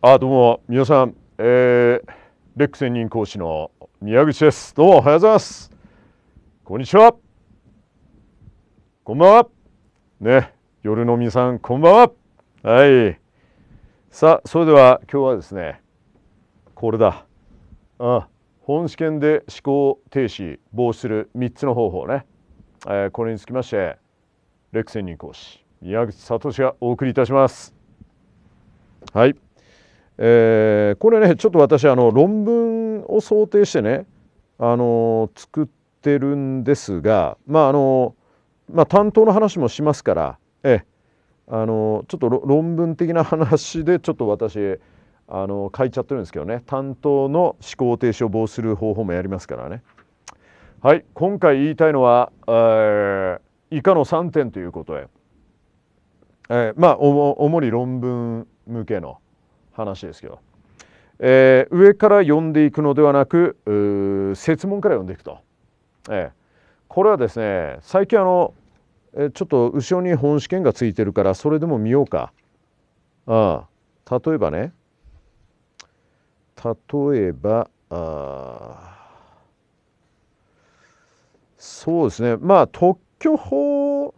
あどうも皆さん、えー、レック専任講師の宮口ですどうもおはようございますこんにちはこんばんはね夜の皆さんこんばんははいさあそれでは今日はですねこれだあ本試験で思考停止防止する3つの方法ね、えー、これにつきましてレック専任講師宮口聡がお送りいたしますはいえー、これねちょっと私あの論文を想定してね、あの作ってるんですが、まああのまあ、担当の話もしますから、えあのちょっと論文的な話でちょっと私あの書いちゃってるんですけどね担当の思考停止を防止する方法もやりますからね。はい今回言いたいのは、え以下の3点ということで、えー、まあ主に論文向けの。話ですけど、えー、上から読んでいくのではなく説問から読んでいくと、えー、これはですね最近あの、えー、ちょっと後ろに本試験がついてるからそれでも見ようかああ例えばね例えばあそうですねまあ特許法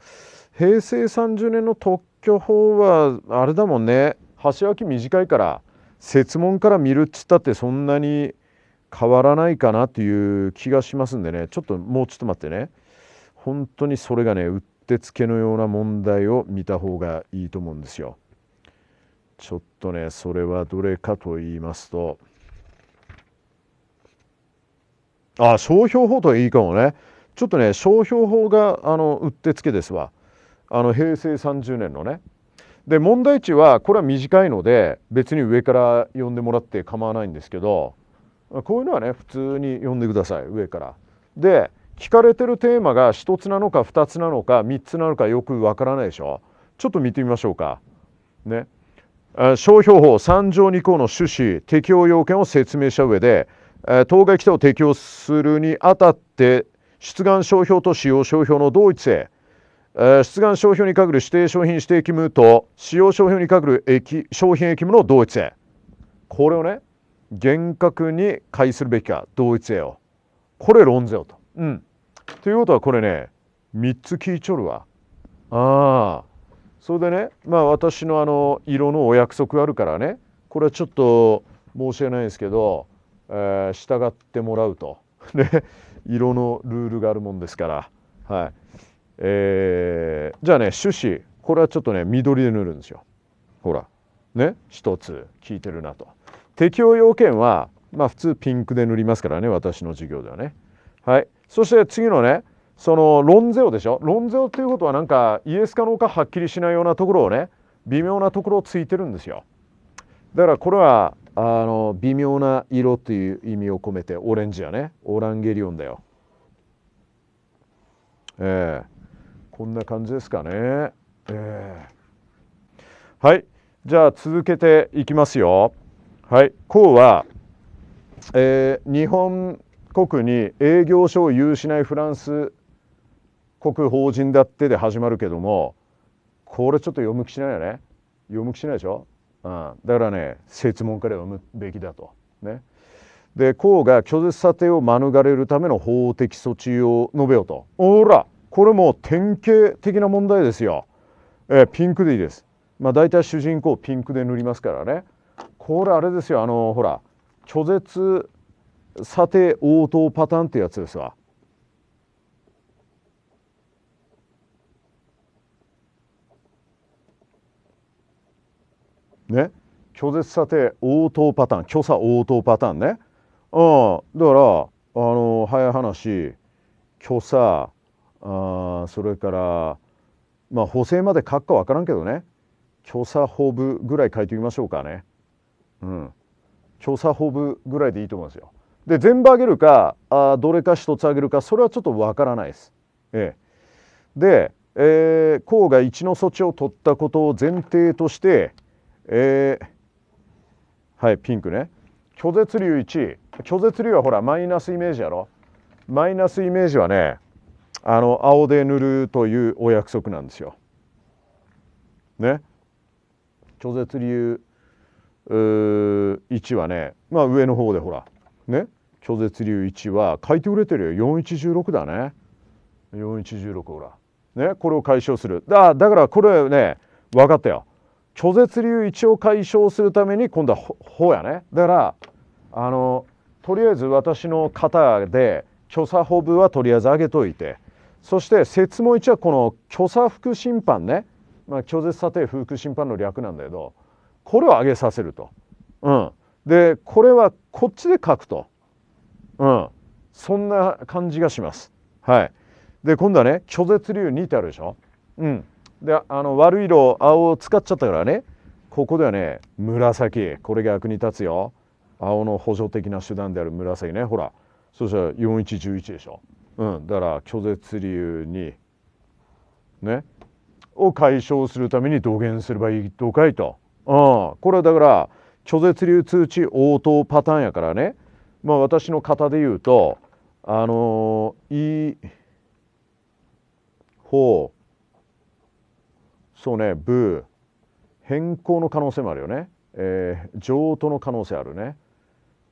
平成30年の特許法はあれだもんね箸置き短いから設問から見るっつったってそんなに変わらないかなっていう気がしますんでねちょっともうちょっと待ってね本当にそれがねうってつけのような問題を見た方がいいと思うんですよ。ちょっとねそれはどれかと言いますとあ商標法といいかもねちょっとね商標法があのうってつけですわあの平成30年のねで問題値はこれは短いので別に上から呼んでもらって構わないんですけどこういうのはね普通に呼んでください上から。で聞かれてるテーマが1つなのか2つなのか3つなのかよくわからないでしょちょっと見てみましょうか。ね、商標法3条2項の趣旨適用要件を説明した上で当該規定を適用するにあたって出願商標と使用商標の同一性出願商標に係る指定商品指定義務と使用商標に係る駅商品役務の同一性これをね厳格に解するべきか同一性をこれ論ぜよと。うん、ということはこれね3つ聞いちょるわ。ああそれでねまあ私のあの色のお約束あるからねこれはちょっと申し訳ないですけど、えー、従ってもらうと。ね色のルールがあるもんですから。はいえー、じゃあね種子これはちょっとね緑で塗るんですよほらね一つ効いてるなと適用要件はまあ普通ピンクで塗りますからね私の授業ではねはいそして次のねその論ゼオでしょ論ゼオっていうことはなんかイエスかノーかはっきりしないようなところをね微妙なところをついてるんですよだからこれはあの微妙な色っていう意味を込めてオレンジやねオランゲリオンだよええーこんな感じですかね。えー、はいじゃあ続けていきますよ。はい、こうは、えー、日本国に営業所を有しないフランス国法人だってで始まるけどもこれちょっと読む気しないよね読む気しないでしょ、うん、だからね説問から読むべきだと。ね、で公が拒絶査定を免れるための法的措置を述べようと。ほらこれも典型的な問題ですよ、えー、ピンクでいいですまあ大体主人公ピンクで塗りますからねこれあれですよあのほら拒絶査定応答パターンってやつですわね拒絶査定応答パターン虚査応答パターンねうんだからあの早い話虚査あそれからまあ補正まで書くか分からんけどね調査法部ぐらい書いてみましょうかね。うん、調査法部ぐらいでいいと思いますよ。で全部あげるかあどれか一つあげるかそれはちょっと分からないです。ええ、で、えー、公が1の措置を取ったことを前提として、えー、はいピンクね拒絶流1拒絶流はほらマイナスイメージやろマイナスイメージはねあの青で塗るというお約束なんですよ。ね。超絶流1はねまあ上の方でほらね超絶流1は書いてくれてるよ4116だね4116ほらねこれを解消するだだからこれね分かったよ超絶流1を解消するために今度は法やねだからあのとりあえず私の型で著作法部はとりあえず上げといてそして説問1はこの虚左副審判ね、まあ、拒絶査定不服審判の略なんだけどこれを上げさせると。うん、でこれはこっちで書くと、うん、そんな感じがします。はい、で今度はね拒絶理由2ってあるでしょ。うん、であの悪い色青を使っちゃったからねここではね紫これが役に立つよ青の補助的な手段である紫ねほらそしたら4111でしょ。うん、だから拒絶理由にねを解消するために導言すればいいとかいと、うん、これはだから拒絶流通知応答パターンやからね、まあ、私の方で言うとあのー、いほうそうねブー変更の可能性もあるよね、えー、譲渡の可能性あるね、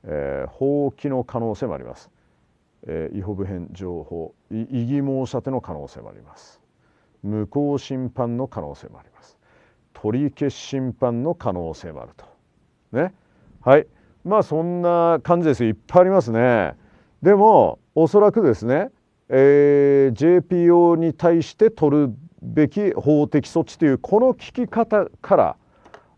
えー、放棄の可能性もあります。えー、イ編情報異議申し立ての可能性もあります無効審判の可能性もあります取り消し審判の可能性もあるとねはいまあそんな感じですいっぱいありますねでもおそらくですね、えー、JPO に対して取るべき法的措置というこの聞き方から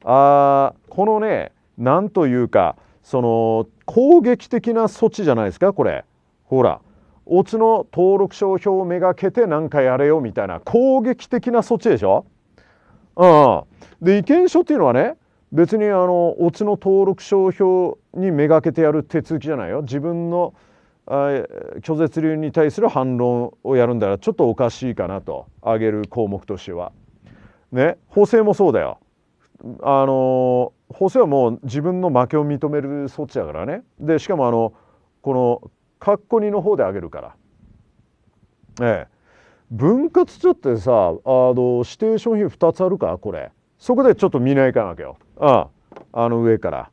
あこのね何というかその攻撃的な措置じゃないですかこれ。ほらオツの登録商標をめがけて何かやれよみたいな攻撃的な措置でしょ、うん、で意見書っていうのはね別にあのオツの登録商標にめがけてやる手続きじゃないよ自分の拒絶流に対する反論をやるんだらちょっとおかしいかなと挙げる項目としては。ね法制もそうだよ。あの法制はもう自分の負けを認める措置だからね。でしかもあのこのカッコ2の方で上げるから。ええ、分割ちょっとさあの指定商品2つあるかこれそこでちょっと見ないかんわけよあああの上から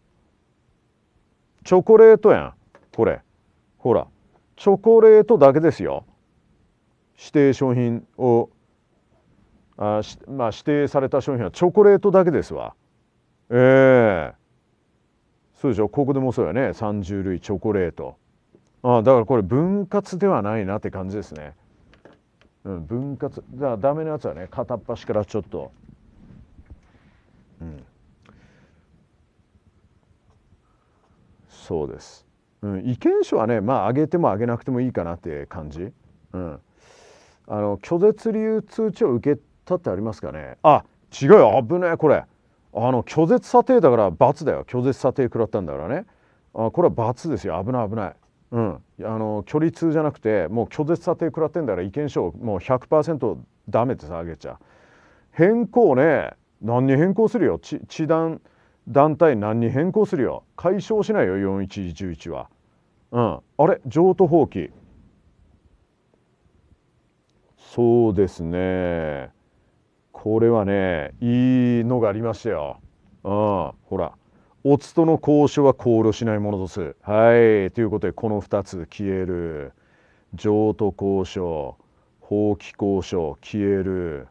チョコレートやんこれほらチョコレートだけですよ指定商品をあし、まあ、指定された商品はチョコレートだけですわええそうでしょここでもそうやね30類チョコレートあだからこれ分割ではないなって感じですね。うん、分割じゃあダメなやつはね片っ端からちょっと、うん、そうです、うん、意見書はねまあ上げても上げなくてもいいかなって感じ、うん、あの拒絶理由通知を受けたってありますかねあ違うよ危ねえこれあの拒絶査定だから罰だよ拒絶査定食らったんだからねあこれは罰ですよ危ない危ないうん、あの距離通じゃなくてもう拒絶査定食らってんだから意見書をもう100%ダメってさあげちゃう変更ね何に変更するよ地団団体何に変更するよ解消しないよ4111は、うん、あれ譲渡放棄そうですねこれはねいいのがありましたよ、うん、ほらおとの交渉は考慮しないものとす。はい。ということで、この2つ消える。譲渡交渉、放棄交渉、消える。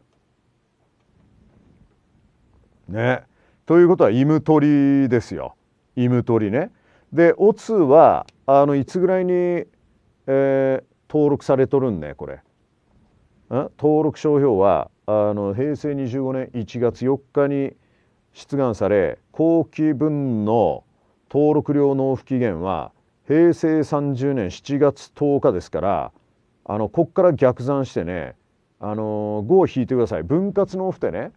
ね。ということは、イム取りですよ。イム取りね。で、オツは、あの、いつぐらいに、えー、登録されとるんね、これ。ん登録商標は、あの、平成25年1月4日に、出願され後期分の登録料納付期限は平成30年7月10日ですからあのこっから逆算してねあの5を引いてください分割納付でね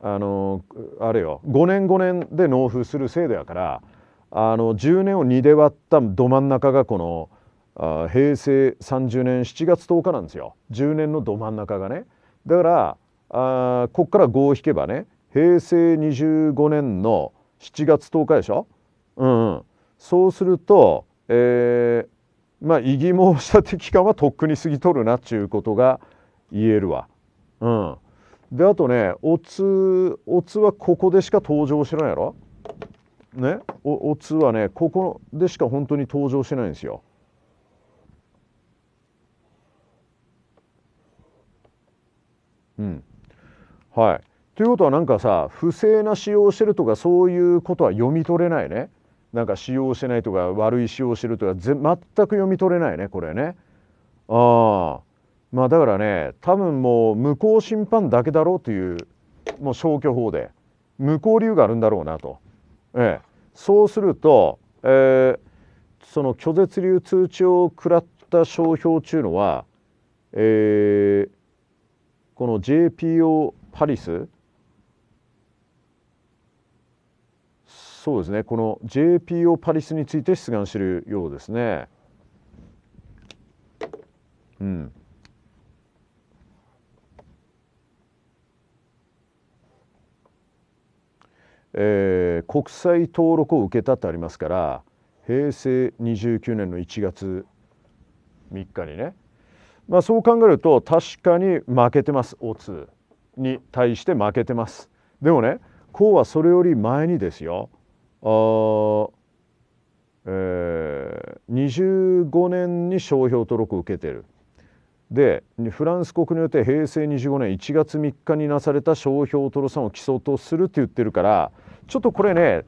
あのあれよ5年5年で納付する制度やからあの10年を2で割ったど真ん中がこの平成30年7月10日なんですよ10年のど真ん中がね。だからあこっから5を引けばね平成25年の7月10日でしょ、うん、うん、そうすると、えー、まあ異議申し立て期間はとっくに過ぎとるなっちゅうことが言えるわ。うん、であとねおつおつはここでしか登場しないやろねおおつはねここでしか本当に登場しないんですよ。うん、はいということはなんかさ不正な使用してるとかそういうことは読み取れないねなんか使用してないとか悪い使用してるとか全く読み取れないねこれねああまあだからね多分もう無効審判だけだろうというもう消去法で無効理由があるんだろうなと、ええ、そうすると、えー、その拒絶流通知を食らった商標というのは、えー、この JPO パリスそうですねこの JPO パリスについて出願しているようですね。うん、えー、国際登録を受けたってありますから平成29年の1月3日にね、まあ、そう考えると確かに負けてます O2 に対して負けてます。でもねこうはそれより前にですよあ、えー、25年に商標登録を受けてる。でフランス国によって平成25年1月3日になされた商標登録んを基礎とするって言ってるからちょっとこれね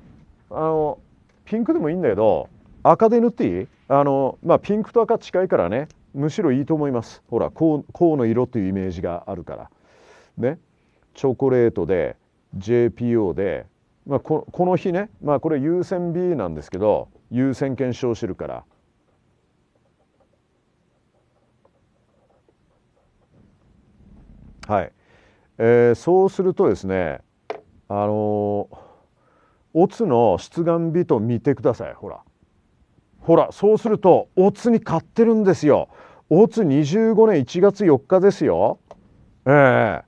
あのピンクでもいいんだけど赤で塗っていいあの、まあ、ピンクと赤近いからねむしろいいと思いますほらこうこうの色というイメージがあるからねチョコレートで JPO でまあ、ここの日ね、まあ、これ優先 B なんですけど優先検証知るからはい、えー、そうするとですねあのオツの出願日と見てくださいほらほらそうするとオツに買ってるんですよオツ25年1月4日ですよええー、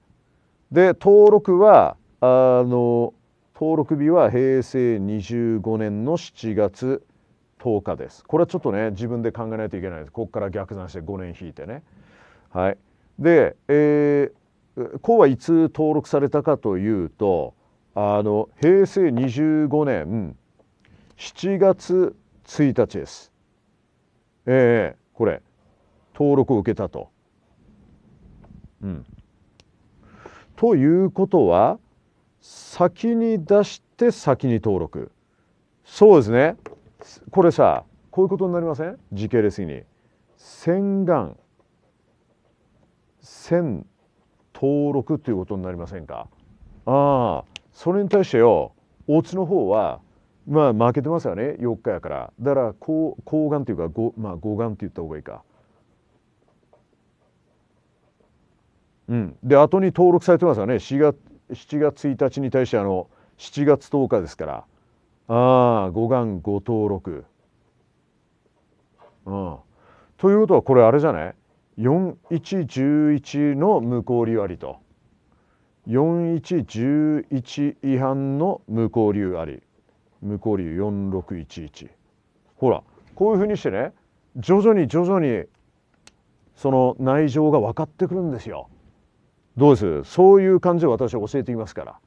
で登録はあの登録日は平成25年の7月10日です。これはちょっとね自分で考えないといけないです。ここから逆算して5年引いてね。はい、で、えー、こうはいつ登録されたかというとあの平成25年7月1日です。えー、これ登録を受けたと。うん、ということは先に出して先に登録そうですねこれさこういうことになりません時系列に洗顔線登録ということになりませんかああそれに対してよ大津の方はまあ負けてますよね4日やからだから抗がんというかごまあがんって言った方がいいかうんで後に登録されてますよね4月7月1日に対してあの7月10日ですからああ五眼五登録。うん、ということはこれあれじゃない4111の無効流ありと4111違反の無効流あり無効流4611ほらこういうふうにしてね徐々に徐々にその内情が分かってくるんですよ。どうですそういう感じを私は教えていますか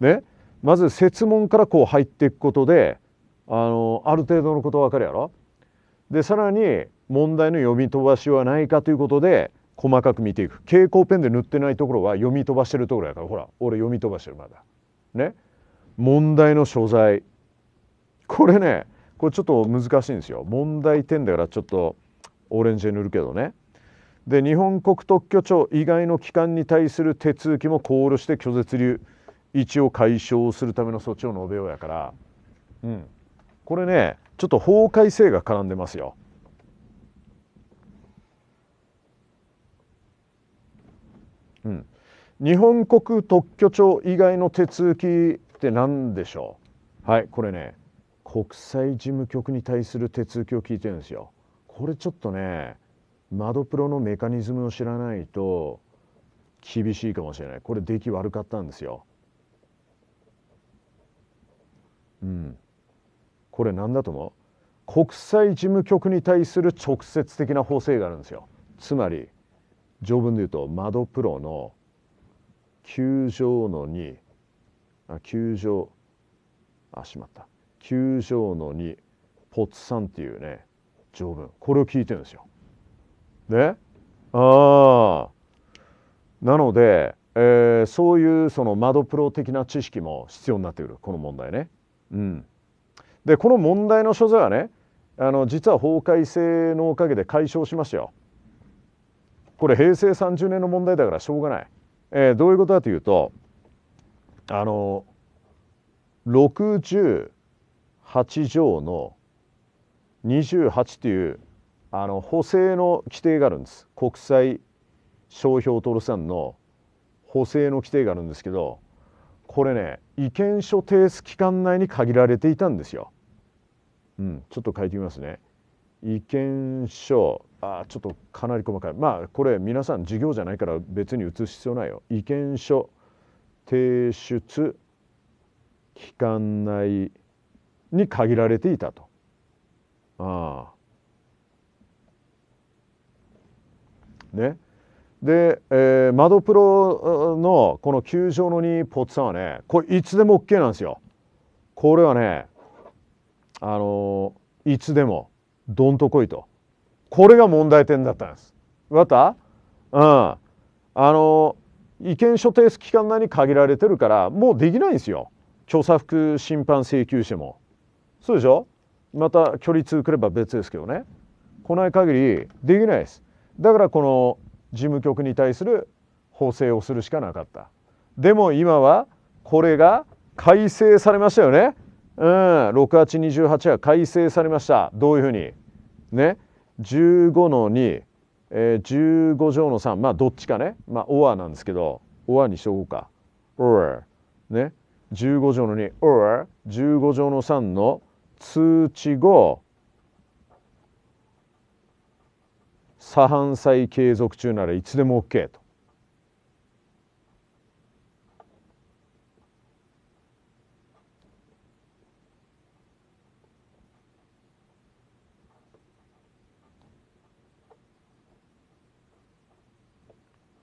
ら。ねまず設問からこう入っていくことであのある程度のこと分かるやろでさらに問題の読み飛ばしはないかということで細かく見ていく蛍光ペンで塗ってないところは読み飛ばしてるところやからほら俺読み飛ばしてるまだね問題の所在これねこれちょっと難しいんですよ問題点だからちょっとオレンジで塗るけどねで日本国特許庁以外の機関に対する手続きも考慮して拒絶流一応解消するための措置を述べようやから、うん、これねちょっと法改正が絡んでますよ。うん、日本国特許庁以外の手続きって何でしょうはいこれね国際事務局に対する手続きを聞いてるんですよ。これちょっとね窓プロのメカニズムを知らないと厳しいかもしれないこれ出来悪かったんですよ。うん、これ何だと思う国際事務局に対する直接的な法制があるんですよ。つまり条文で言うと窓プロの9条の2あ9条あしまった9条の2ポツさんっていうね条文これを聞いてるんですよ。ねあなので、えー、そういうその窓プロ的な知識も必要になってくるこの問題ね。うん、でこの問題の所在はねあの実は法改正のおかげで解消しましたよ。これ平成30年の問題だからしょうがない。えー、どういうことかというとあの68条の28というあの補正の規定があるんです国際商標登録資産の補正の規定があるんですけどこれね意見書提出期間内に限られていたんですよ。うん、ちょっと書いてみますね。意見書あちょっとかなり細かいまあこれ皆さん授業じゃないから別に写す必要ないよ。意見書提出期間内に限られていたと。ああねで、えー、窓プロのこの球場の2ポッツァはねこれいつでも OK なんですよこれはねあのー、いつでもどんとこいとこれが問題点だったんです分かったうんあのー、意見書提出期間内に限られてるからもうできないんですよ調査服審判請求してもそうでしょまた距離通くれば別ですけどね来ない限りできないですだからこの事務局に対する法制をするしかなかったでも今はこれが改正されましたよねうん6828が改正されましたどういうふうにね15の2、えー、15条の3まあどっちかねまあオアなんですけどオアにしとこうか or ね15条の2 or 15条の3の通知後左半債継続中ならいつでも OK と。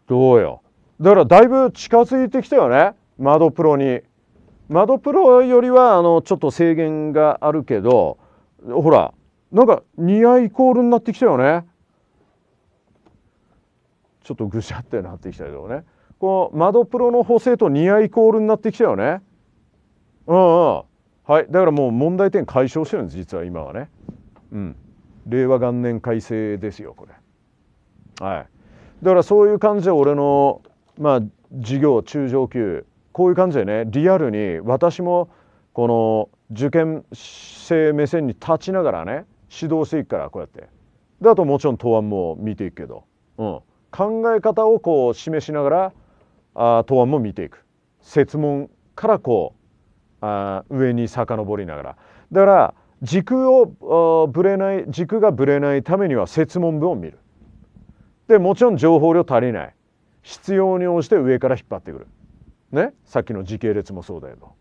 どうよだからだいぶ近づいてきたよね窓プロに窓プロよりはあのちょっと制限があるけどほらなんか似合いイコールになってきたよねちょっとぐしゃってなってきたけどねこの窓プロの補正とニアイコールになってきたよねうんうんはいだからもう問題点解消してるんです実は今はねうん令和元年改正ですよこれはいだからそういう感じで俺のまあ授業中上級こういう感じでねリアルに私もこの受験生目線に立ちながらね指導していくからこうやってであともちろん答案も見ていくけどうん考え方をこう示しながらあ答案も見ていく設問からこうあ上に遡りながらだから軸をぶれない軸がぶれないためには設問文を見るでもちろん情報量足りない必要に応じて上から引っ張ってくるねさっきの時系列もそうだけど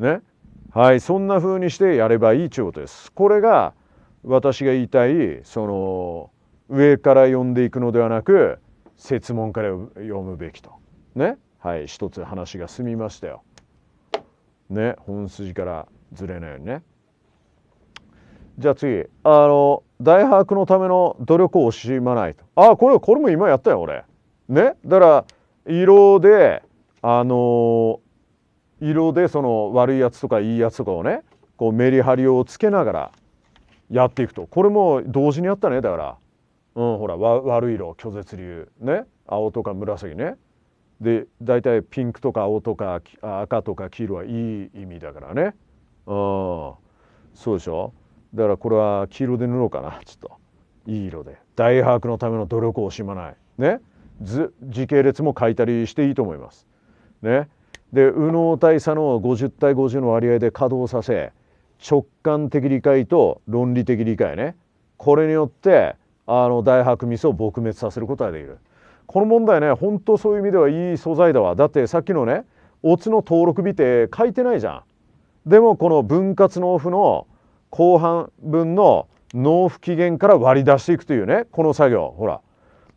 ねはいそんな風にしてやればいいということですこれが私が言いたいその上から読んでいくのではなく説問から読むべきとねはい一つ話が済みましたよ。ね本筋からずれないようにね。じゃあ次あの大把握のための努力を惜しまないとああこれこれも今やったよ俺。ねだから色であの色でその悪いやつとかいいやつとかをねこうメリハリをつけながらやっていくとこれも同時にやったねだから。うん、ほら悪い色拒絶流ね青とか紫ねで大体ピンクとか青とか赤とか黄色はいい意味だからね、うん、そうでしょだからこれは黄色で塗ろうかなちょっといい色で大把握のための努力を惜しまないね時系列も書いたりしていいと思います。ね、で右脳対左脳を50対50の割合で稼働させ直感的理解と論理的理解ねこれによってあの大白ミスを撲滅させることができるこの問題ね本当そういう意味ではいい素材だわだってさっきのねオツの登録日って書いてないじゃんでもこの分割納付の後半分の納付期限から割り出していくというねこの作業ほら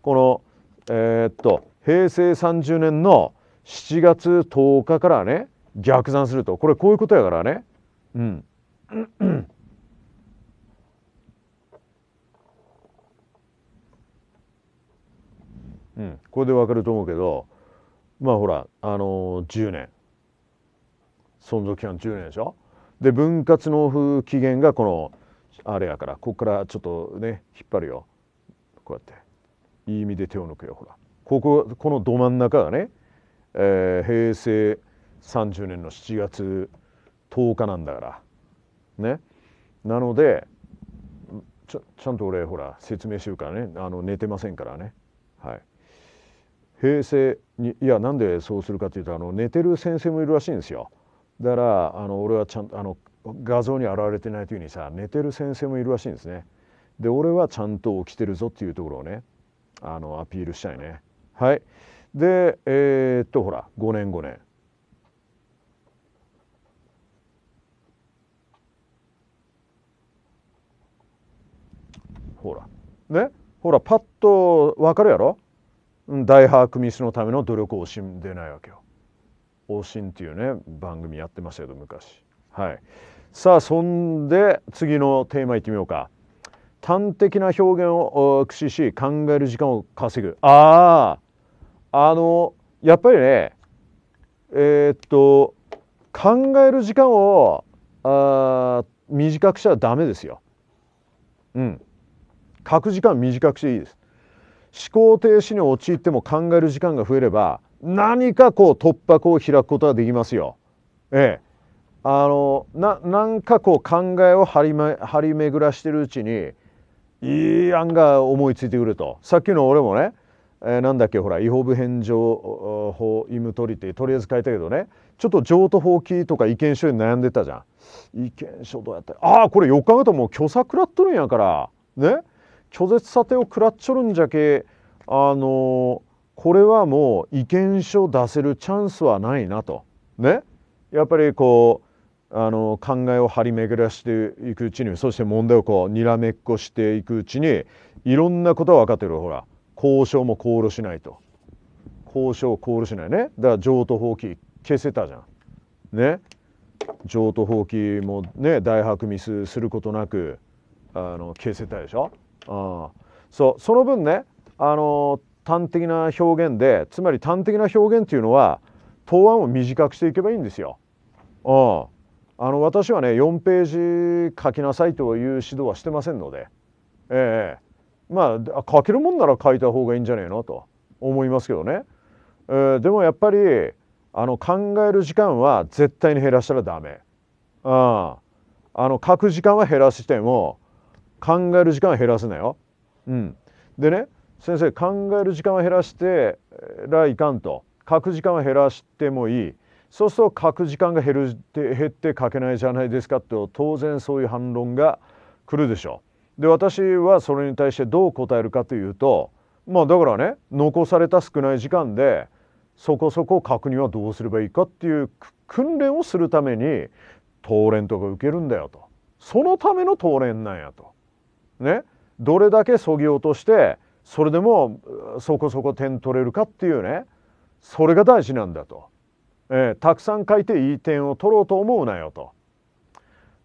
このえー、っと平成30年の7月10日からね逆算するとこれこういうことやからねうん。うん、これで分かると思うけどまあほらあのー、10年存続期間10年でしょで分割納付期限がこのあれやからここからちょっとね引っ張るよこうやっていい意味で手を抜くよほらこここのど真ん中がね、えー、平成30年の7月10日なんだからねなのでちゃんと俺ほら説明してるからねあの寝てませんからねはい。平成にいやなんでそうするかというとあの寝てる先生もいるらしいんですよ。だからあの俺はちゃんあの画像に現れてないというふうにさ寝てる先生もいるらしいんですね。で俺はちゃんと起きてるぞっていうところをねあのアピールしたいね。はい、でえー、っとほら5年5年。ほらねほらパッと分かるやろ大把握ミスのための努力を惜しんでないわけよ。往診っていうね番組やってましたけど昔。はい、さあそんで次のテーマいってみようか。端的な表現を駆使し考える時間を稼ぐ。あああのやっぱりねえー、っと考える時間をあ短くしちゃダメですよ。うん。書く時間短くしていいです。思考停止に陥っても考える時間が増えれば何かこう突破口を開くことができますよ。ええ、あのなかこう考えを張り,、ま、張り巡らしてるうちにいい案が思いついてくるとさっきの俺もね、えー、なんだっけほら違法部返上法義務取りってとりあえず書いたけどねちょっと譲渡法規とか意見書に悩んでたじゃん意見書どうやってああこれ4日目ともう虚作らっとるんやからね拒絶査定を食らっちょるんじゃけあのこれはもう意見書出せるチャンスはないなとねやっぱりこうあの考えを張り巡らしていくうちにそして問題をこうにらめっこしていくうちにいろんなことは分かってるほら交渉も考慮しないと交渉を考慮しないねだから譲渡放棄消せたじゃんね譲渡放棄もね大白ミスすることなくあの消せたでしょあそうその分ね、あのー、端的な表現でつまり端的な表現っていうのは答案を短くしていけばいいんですよ。ああの私はね4ページ書きなさいという指導はしてませんので、えー、まあ書けるもんなら書いた方がいいんじゃねえのと思いますけどね、えー、でもやっぱりあの考える時間は絶対に減らしたらダメああの書く時間は減らしても考える時間は減らすなよ。うん、でね先生考える時間は減らしてらいかんと書く時間は減らしてもいいそうすると書く時間が減るって減って書けないじゃないですかと当然そういう反論が来るでしょう。で私はそれに対してどう答えるかというとまあだからね残された少ない時間でそこそこ書くにはどうすればいいかっていう訓練をするためにトーレントが受けるんだよとそのためのトーレンなんやとねどれだけそぎ落としてそれでもそこそこ点取れるかっていうねそれが大事なんだと、えー、たくさん書いていい点を取ろうと思うなよと。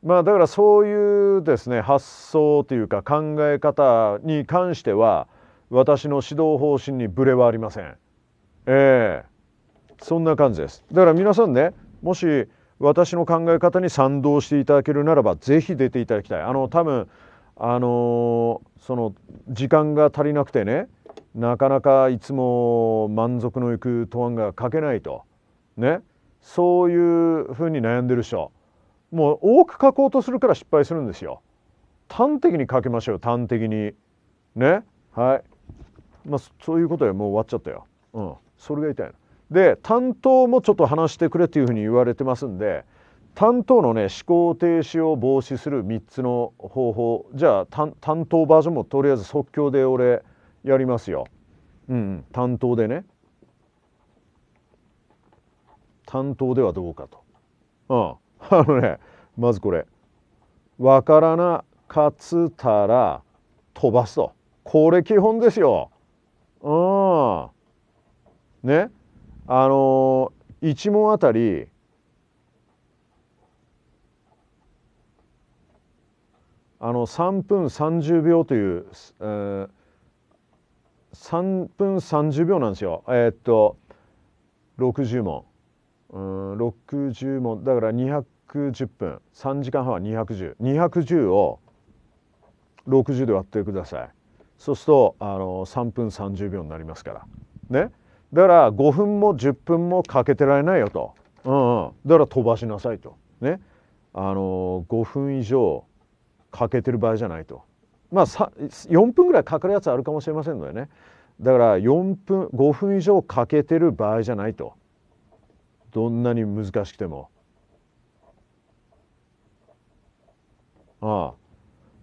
まあ、だからそういうですね発想というか考え方に関しては私の指導方針にブレはありません。えー、そんな感じです。だから皆さんねもし私の考え方に賛同していただけるならば是非出ていただきたい。あの多分あのその時間が足りなくてねなかなかいつも満足のいく答案が書けないとねそういうふうに悩んでる人もう多く書こうとするから失敗するんですよ。端的に書きましょう端的に。ねはい。まあそういうことでもう終わっちゃったよ。うん、それが痛いで担当もちょっと話してくれっていうふうに言われてますんで担当のね思考停止を防止する3つの方法じゃあ担当バージョンもとりあえず即興で俺やりますよ。うん、担当でね。担当ではどうかと。うん、あのねまずこれ「わからなかつたら飛ばす」と。これ基本ですよ。うん。ね。あのー、1問あたりあの3分30秒という、えー、3分30秒なんですよえー、っと60問うん60問だから210分3時間半は210210を60で割ってくださいそうするとあの3分30秒になりますからねだから5分も10分もかけてられないよと、うんうん、だから飛ばしなさいとねあの5分以上かけてる場合じゃないと。まあ、4分ぐらいかかるやつあるかもしれませんのでねだから4分5分以上かけてる場合じゃないとどんなに難しくてもああ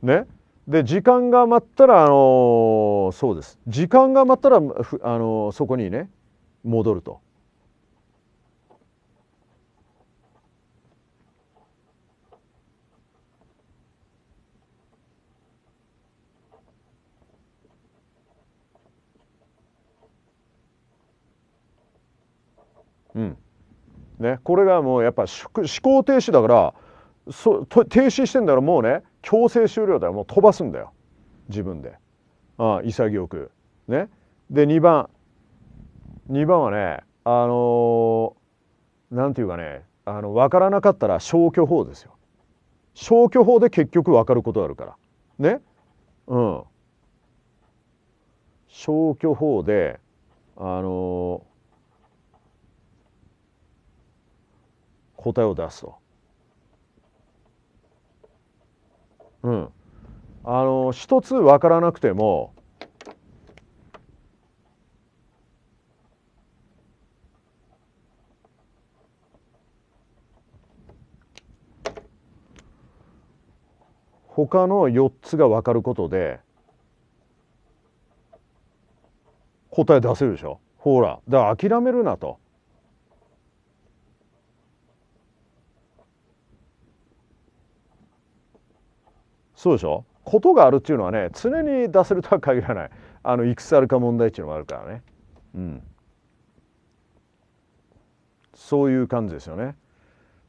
ねで時間が余ったらあのそうです時間が余ったらあのそこにね戻るとうんね、これがもうやっぱ思考停止だからそ停止してんだからもうね強制終了だよもう飛ばすんだよ自分でああ潔く。ね、で2番2番はねあの何、ー、て言うかねあの分からなかったら消去法ですよ。消去法で結局分かることあるから。ねうん。消去法であのー答えを出すと。うん、あの一つ分からなくても他の4つが分かることで答え出せるでしょほらだから諦めるなとそうでしょことがあるっていうのはね常に出せるとは限らないあのいくつあるか問題っていうのもあるからね、うん、そういう感じですよね。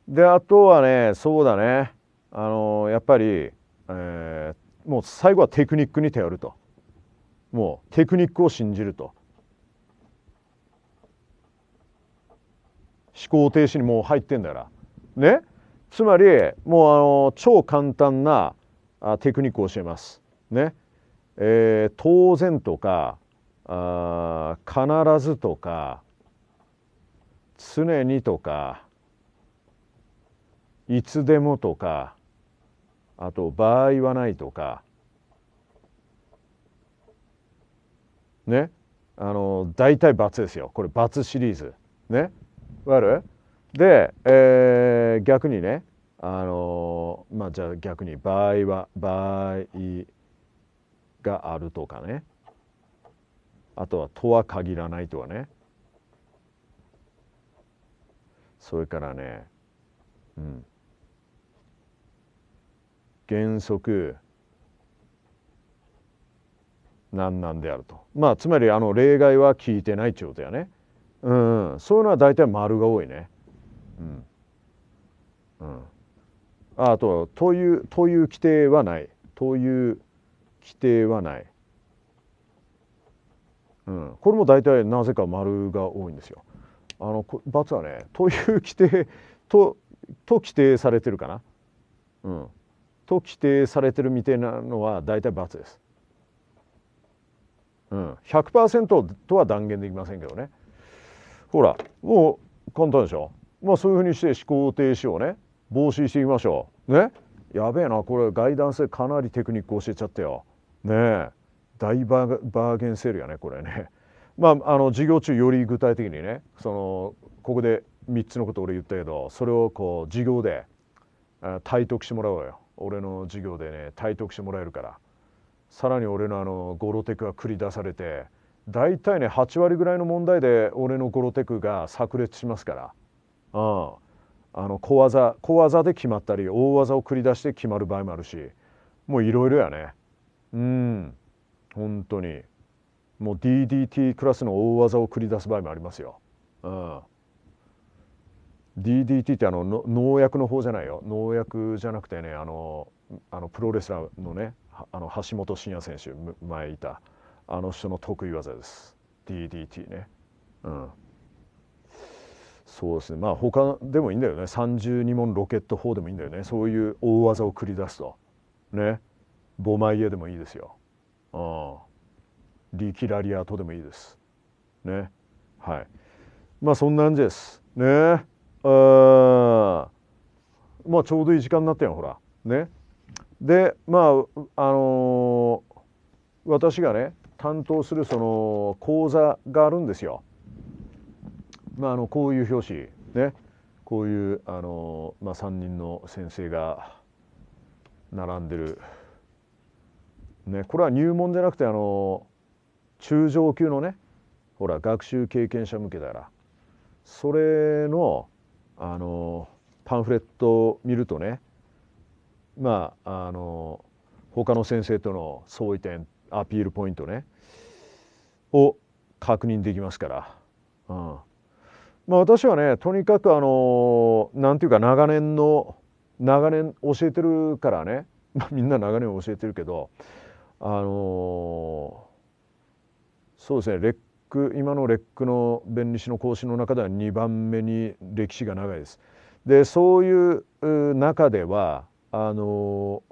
であとはねそうだねあのやっぱり、えー、もう最後はテクニックに頼るともうテクニックを信じると思考停止にもう入ってんだからねつまりもうあの超簡単なあテクニックを教えます。ねえー、当然とかあ必ずとか常にとかいつでもとかあと場合はないとかねあの大体×ですよこれ×シリーズねわで、えー、逆にねあのまあじゃあ逆に場合は場合があるとかねあとはとは限らないとはねそれからねうん原則何なんであるとまあつまりあの例外は聞いてないちゅうことやねうん、そういうのは大体丸が多いねうんうんあとというという規定はないという規定はない、うん、これも大体なぜか丸が多いんですよ。あの×はねという規定とと規定されてるかな、うん、と規定されてるみたいなのは大体×です。うん、100%とは断言できませんけどねほらもう簡単でしょ、まあ、そういうふうにして思考停止をね防止してみましょうねやべえなこれガイダンスでかなりテクニック教えちゃったよねえ大バーゲンセールやねこれね まああの授業中より具体的にねそのここで3つのこと俺言ったけどそれをこう授業で体得してもらおうよ俺の授業でね体得してもらえるからさらに俺のあのゴロテクが繰り出されてだいたいね8割ぐらいの問題で俺のゴロテクが炸裂しますからうんあの小技小技で決まったり大技を繰り出して決まる場合もあるしもういろいろやねうん本当にもう DDT クラスの大技を繰り出す場合もありますよ、うん、DDT ってあの農薬の方じゃないよ農薬じゃなくてねあのあのプロレスラーのねあの橋本真也選手前いたあの人の得意技です DDT ねうんそうですねまあ他でもいいんだよね32問ロケット砲でもいいんだよねそういう大技を繰り出すとねボマイエでもいいですよ、うん、リキラリアートでもいいですねはいまあそんな感じですねえまあちょうどいい時間になったよほらねでまああのー、私がね担当するその講座があるんですよ。まあ、あのこういう表紙ねこういうあの、まあ、3人の先生が並んでる、ね、これは入門じゃなくてあの中上級のねほら学習経験者向けだからそれのあのパンフレットを見るとねまああの他の先生との相違点アピールポイントねを確認できますから、うん、まあ、私はねとにかくあの何ていうか長年の長年教えてるからね、まあ、みんな長年教えてるけどあのそうですねレック今のレックの弁理士の講師の中では2番目に歴史が長いです。でそういう中ではあの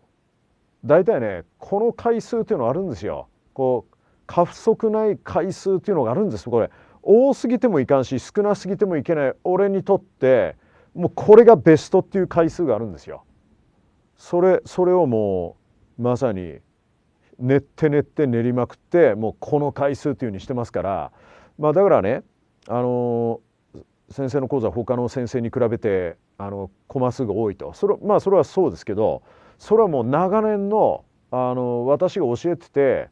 大体ねこの回数っていうのはあるんですよ。こう過不足ない回数っていうのがあるんですこれ。多すぎてもいかんし少なすぎてもいけない俺にとってもうこれがベストっていう回数があるんですよ。それそれをもうまさに練って練って練りまくってもうこの回数っていうにしてますからまあだからねあの先生の講座他の先生に比べてあのコマ数が多いとそれ,、まあ、それはそうですけどそれはもう長年のあの私が教えてて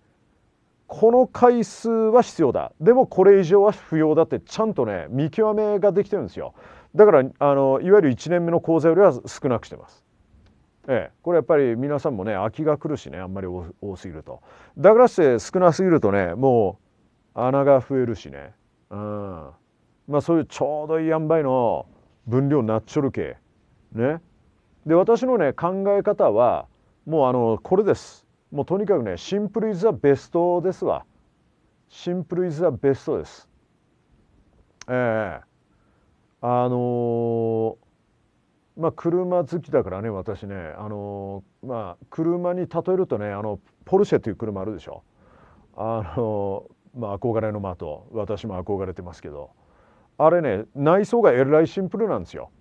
この回数は必要だでもこれ以上は不要だってちゃんとね見極めができてるんですよだからあのいわゆる1年目の講座よりは少なくしてます。ええ、これやっぱり皆さんもね空きが来るしねあんまり多すぎるとだからして少なすぎるとねもう穴が増えるしね、うん、まあそういうちょうどいい塩梅の分量になっちょるけねで私のね考え方はもうあのこれですもうとにかくねシンプルイズはベストですわシンプルイズはベストですええー、あのーまあ、車好きだからね私ね、あのまあ、車に例えるとねあのポルシェという車あるでしょ、あのまあ、憧れの的私も憧れてますけどあれね内装がえらいシンプルなんですよ。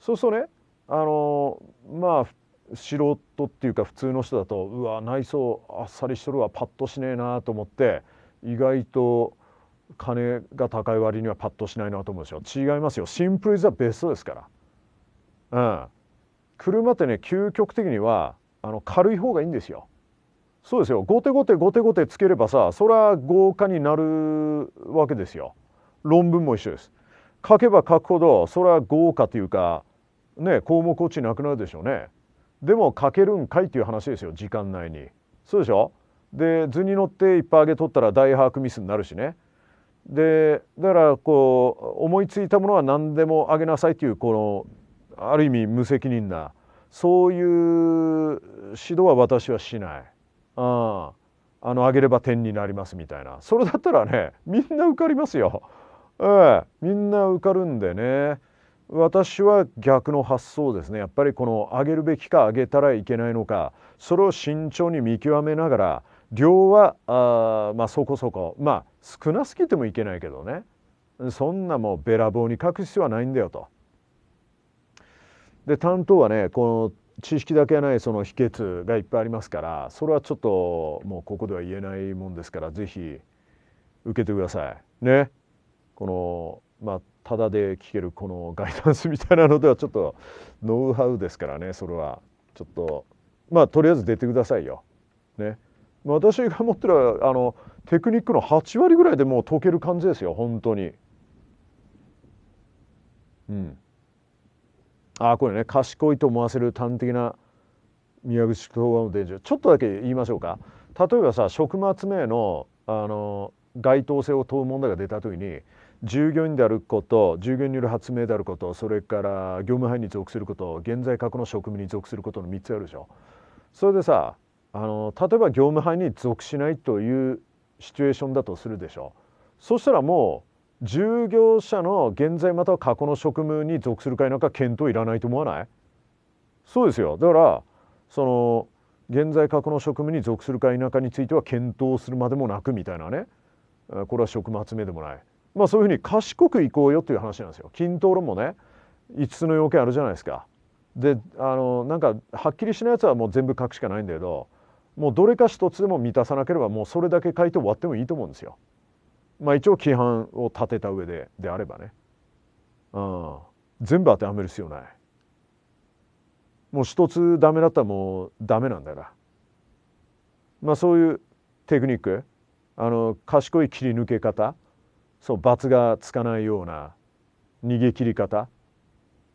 そうするとね、あのまあ、素人っていうか普通の人だとうわ内装あっさりしとるわパッとしねえなと思って意外と金が高い割にはパッとしないなと思うんですよ違いますよシンプルイズはベストですからうん車ってね究極的にはあの軽い方がいいんですよそうですよ後手後手後手後手つければさそれは豪華になるわけですよ論文も一緒です書けば書くほどそれは豪華というかね項目落ちなくなるでしょうねでも書けるんかいっていう話ですよ時間内にそうでしょで図に乗っていっぱい上げ取ったら大把握ミスになるしねでだからこう思いついたものは何でも上げなさいっていうこのある意味無責任なそういう指導は私はしない。ああの上げれば点になりますみたいなそれだったらねみんな受かりますよ。ええ、みんな受かるんでね私は逆の発想ですねやっぱりこの上げるべきか上げたらいけないのかそれを慎重に見極めながら量はあ、まあ、そこそこまあ少なすぎてもいけないけどねそんなもうべらぼうに書く必要はないんだよと。で担当はねこの知識だけはないその秘訣がいっぱいありますからそれはちょっともうここでは言えないもんですから是非受けてください。ね。このまあただで聞けるこのガイダンスみたいなのではちょっとノウハウですからねそれはちょっとまあとりあえず出てくださいよ。ね、私が持ってるあのテクニックの8割ぐらいでもう解ける感じですよ本当に。うん、あこれね賢いと思わせる端的な宮口東和の伝授ちょっとだけ言いましょうか例えばさ食末名のあの該当性を問う問題が出た時に従業員であること従業員による発明であることそれから業務範囲に属すること現在過去の職務に属することの3つあるでしょ。それでさあの例えば業務範囲に属しないというシチュエーションだとするでしょ。そしたらもう従業者の現在または過去の職務に属するか否か検討いらないと思わないそうですよだからその現在過去の職務に属するか否かについては検討するまでもなくみたいなねこれは職務発明でもないまあ、そういうふうに賢くいこうよという話なんですよ。均等論もね5つの要件あるじゃないですか。であのなんかはっきりしないやつはもう全部書くしかないんだけどもうどれか一つでも満たさなければもうそれだけ書いて終わってもいいと思うんですよ。まあ、一応規範を立てた上でであればね、うん、全部当てはめる必要ない。もう一つダメだったらもうダメなんだから。まあ、そういうテクニックあの賢い切り抜け方そう罰がつかないような逃げ切り方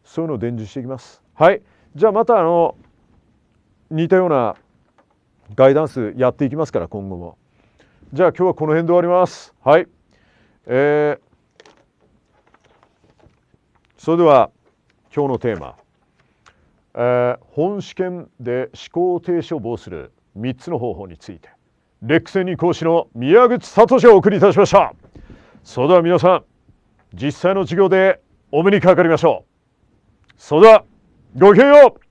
そういうのを伝授していきます。はいじゃあまたあの似たようなガイダンスやっていきますから今後も。じゃあ今日はこの辺で終わります。はい。えー、それでは今日のテーマ、えー、本試験で思考停止を防止する3つの方法についてレックスニ講師の宮口聡をお送りいたしました。それでは皆さん実際の授業でお目にかかりましょうそれではごきげんよう